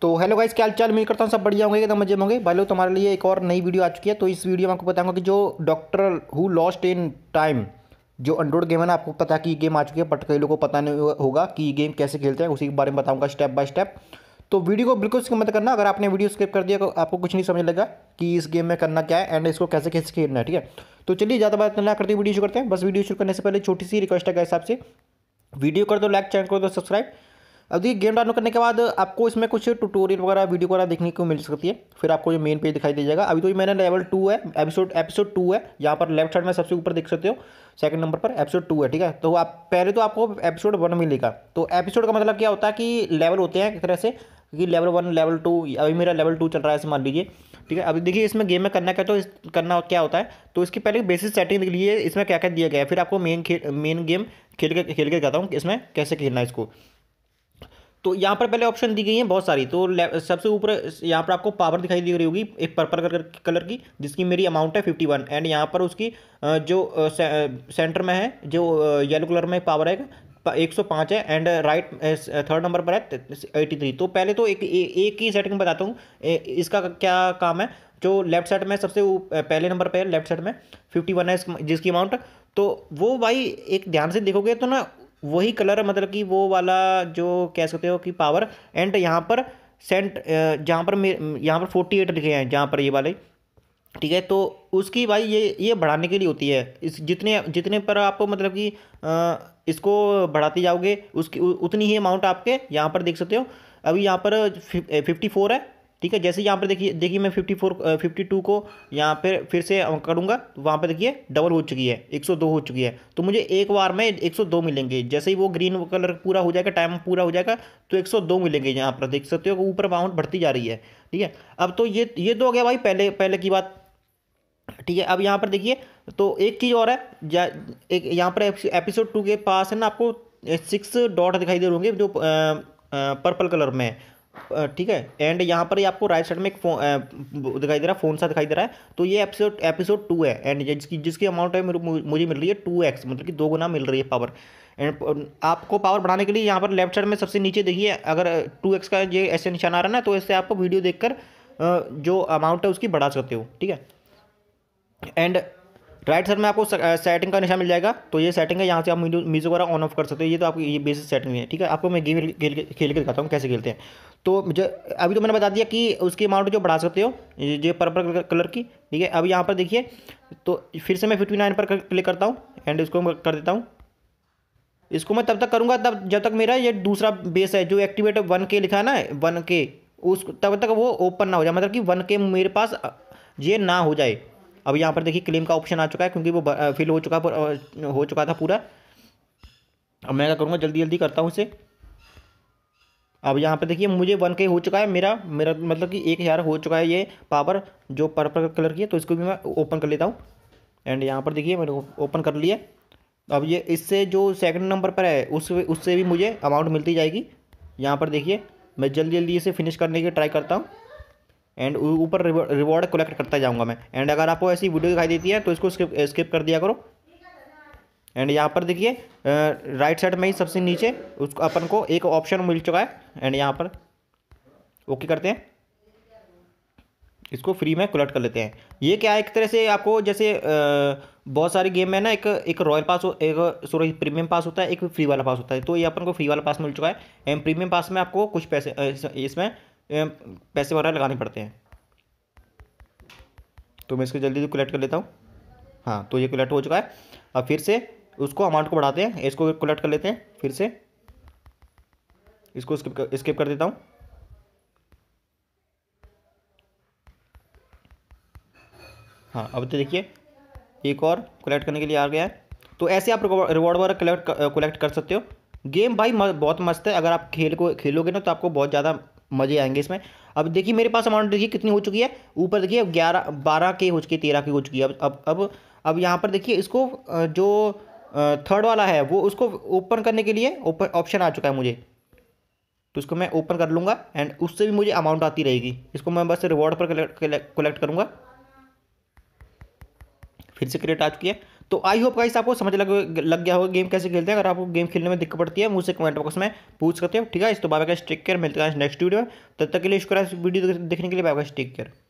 तो hello guys क्या चाल मिल करता हूँ सब बढ़िया होंगे एकदम मजे होंगे भाई लोग तुम्हारे लिए एक और नई वीडियो आ चुकी है तो इस वीडियो में आपको बताऊंगा कि जो doctor who lost in time जो अंडोड गेम है ना आपको पता कि ये गेम आ चुकी है बट कई लोगों को पता नहीं होगा कि ये गेम कैसे खेलते हैं उसी के बारे में बताऊँगा स्टेप बाय स्टेप तो वीडियो को बिल्कुल स्किप मत करना अगर आपने वीडियो स्किप कर दिया तो आपको कुछ नहीं समझ लगा कि इस गेम में करना क्या है एंड इसको कैसे कैसे खेलना है ठीक है तो चलिए ज़्यादा बात ना करते वीडियो शुरू करते हैं बस वीडियो शुरू करने से पहले छोटी सी रिक्वेस्ट है हिसाब से वीडियो कर दो लाइक चैनल कर दो सब्सक्राइब अब देखिए गेम डाउनलोड करने के बाद आपको इसमें कुछ ट्यूटोरियल वगैरह वीडियो वगैरह देखने को मिल सकती है फिर आपको ये मेन पेज दिखाई दे जाएगा अभी तो ये मैंने लेवल टू है एपिसोड एपिसोड टू है यहाँ पर लेफ्ट साइड में सबसे ऊपर देख सकते हो सेकंड नंबर पर एपिसोड टू है ठीक है तो आप पहले तो आपको एपिसोड वन मिलेगा तो एपिसोड का मतलब क्या होता है कि लेवल होते हैं एक तरह से क्योंकि लेवल वन लेवल टू अभी मेरा लेवल टू चल रहा है ऐसे मान लीजिए ठीक है अभी देखिए इसमें गेम में करना क्या तो करना क्या होता है तो इसकी पहले बेसिक सेटिंग देख लीजिए इसमें क्या क्या दिया गया है फिर आपको मेन खेल मेन गेम खेल के खेल के कहता हूँ इसमें कैसे खेलना है इसको तो यहाँ पर पहले ऑप्शन दी गई हैं बहुत सारी तो सबसे ऊपर यहाँ पर आपको पावर दिखाई दे रही होगी एक पर्पल कलर कलर की जिसकी मेरी अमाउंट है फिफ्टी वन एंड यहाँ पर उसकी जो सेंटर में है जो येलो कलर में पावर है एक सौ पाँच है एंड राइट थर्ड नंबर पर है एटी थ्री तो पहले तो एक ए, एक ही सेटिंग बताता हूँ इसका क्या काम है जो लेफ्ट साइड में सबसे पहले नंबर पर है लेफ्ट साइड में फिफ्टी वन है जिसकी अमाउंट तो वो भाई एक ध्यान से देखोगे तो ना वही कलर मतलब कि वो वाला जो कह सकते हो कि पावर एंड यहाँ पर सेंट जहाँ पर यहाँ पर फोर्टी एट लिखे हैं जहाँ पर ये वाले ठीक है तो उसकी भाई ये ये बढ़ाने के लिए होती है इस जितने जितने पर आप मतलब कि इसको बढ़ाते जाओगे उसकी उतनी ही अमाउंट आपके यहाँ पर देख सकते हो अभी यहाँ पर फिफ्टी फोर है ठीक है जैसे यहाँ पर देखिए देखिए मैं फिफ्टी फोर फिफ्टी टू को यहाँ पर फिर से करूँगा तो वहाँ पर देखिए डबल हो चुकी है एक सौ दो हो चुकी है तो मुझे एक बार में एक सौ दो मिलेंगे जैसे ही वो ग्रीन कलर पूरा हो जाएगा टाइम पूरा हो जाएगा तो एक सौ दो मिलेंगे यहाँ पर देख सकते हो ऊपर अमाउंट बढ़ती जा रही है ठीक है अब तो ये ये तो हो गया भाई पहले पहले की बात ठीक है अब यहाँ पर देखिए तो एक चीज़ और है एक यहाँ पर एपिसोड टू के पास है ना आपको सिक्स डॉट दिखाई दे होंगे जो पर्पल कलर में है ठीक है एंड यहाँ पर ये आपको राइट साइड में एक दिखाई दे रहा है फ़ोन सा दिखाई दे रहा है तो ये एपिसोड एपिसोड टू है एंड जिसकी जिसकी अमाउंट है मुझे मिल रही है टू एक्स मतलब कि दो गुना मिल रही है पावर एंड आपको पावर बढ़ाने के लिए यहाँ पर लेफ्ट साइड में सबसे नीचे देखिए अगर टू एक्स का ये ऐसे निशान आ रहा है ना तो इससे आपको वीडियो देखकर जो अमाउंट है उसकी बढ़ा सकते हो ठीक है एंड राइट सर में आपको सेटिंग uh, का निशान मिल जाएगा तो ये सेटिंग है यहाँ से आप म्यूजिक वगैरह ऑन ऑफ कर सकते हो ये तो आपकी ये बेसिक सेटिंग है ठीक है आपको मैं गेम खेल के खेल के दिखाता हूँ कैसे खेलते हैं तो जो अभी तो मैंने बता दिया कि उसकी अमाउंट जो बढ़ा सकते हो ये पर्पल कलर की ठीक है अब यहाँ पर देखिए तो फिर से मैं फिफ्टी नाइन पर क्लिक करता हूँ एंड इसको कर देता हूँ इसको मैं तब तक करूँगा तब जब तक मेरा ये दूसरा बेस है जो एक्टिवेट वन के लिखा ना वन के उस तब तक वो ओपन ना हो जाए मतलब कि वन के मेरे पास ये ना हो जाए अब यहाँ पर देखिए क्लेम का ऑप्शन आ चुका है क्योंकि वो फिल हो चुका हो चुका था पूरा अब मैं क्या करूँगा जल्दी जल्दी करता हूँ इसे अब यहाँ पर देखिए मुझे वन के हो चुका है मेरा मेरा मतलब कि एक हज़ार हो चुका है ये पावर जो पर्पल कलर की है तो इसको भी मैं ओपन कर लेता हूँ एंड यहाँ पर देखिए मैंने ओपन कर लिया अब ये इससे जो सेकंड नंबर पर है उस उससे भी मुझे अमाउंट मिलती जाएगी यहाँ पर देखिए मैं जल्दी जल्दी इसे फिनिश करने की ट्राई करता हूँ एंड ऊपर रिवॉर्ड कलेक्ट करता जाऊँगा मैं एंड अगर आपको ऐसी वीडियो दिखाई देती है तो इसको स्किप स्किप कर दिया करो एंड यहाँ पर देखिए राइट साइड में ही सबसे नीचे उसको अपन को एक ऑप्शन मिल चुका है एंड यहाँ पर ओके करते हैं इसको फ्री में कलेक्ट कर लेते हैं ये क्या है एक तरह से आपको जैसे बहुत सारी गेम में ना एक एक रॉयल पास हो एक सॉरी प्रीमियम पास होता है एक फ्री वाला पास होता है तो ये अपन को फ्री वाला पास मिल चुका है एंड प्रीमियम पास में आपको कुछ पैसे इसमें पैसे वगैरह लगाने पड़ते हैं तो मैं इसको जल्दी से कलेक्ट कर लेता हूँ हाँ तो ये कलेक्ट हो चुका है अब फिर से उसको अमाउंट को बढ़ाते हैं इसको कलेक्ट कर लेते हैं फिर से इसको स्किप स्किप कर देता हूँ हाँ अब तो देखिए एक और कलेक्ट करने के लिए आ गया है तो ऐसे आप रिवॉर्ड वगैरह कलेक्ट कलेक्ट कर सकते हो गेम भाई बहुत मस्त है अगर आप खेल को खेलोगे ना तो आपको बहुत ज़्यादा मज़े आएंगे इसमें अब देखिए मेरे पास अमाउंट देखिए कितनी हो चुकी है ऊपर देखिए अब ग्यारह बारह के हो चुकी है तेरह की हो चुकी है अब अब अब अब यहाँ पर देखिए इसको जो थर्ड वाला है वो उसको ओपन करने के लिए ओपन ऑप्शन आ चुका है मुझे तो इसको मैं ओपन कर लूँगा एंड उससे भी मुझे अमाउंट आती रहेगी इसको मैं बस रिवॉर्ड पर कलेक्ट कलेक्ट करूँगा फिर से क्रिएट आ चुकी है तो आई होप गाइस आपको समझ लग लग गया होगा गेम कैसे खेलते हैं अगर आपको गेम खेलने में दिक्कत पड़ती है मुझसे कमेंट बॉक्स में पूछ सकते हो ठीक है इस तो बाबा का टेक केयर मिलते हैं नेक्स्ट वीडियो तब तक के लिए इसको वीडियो देखने के लिए बाबा का टेक केयर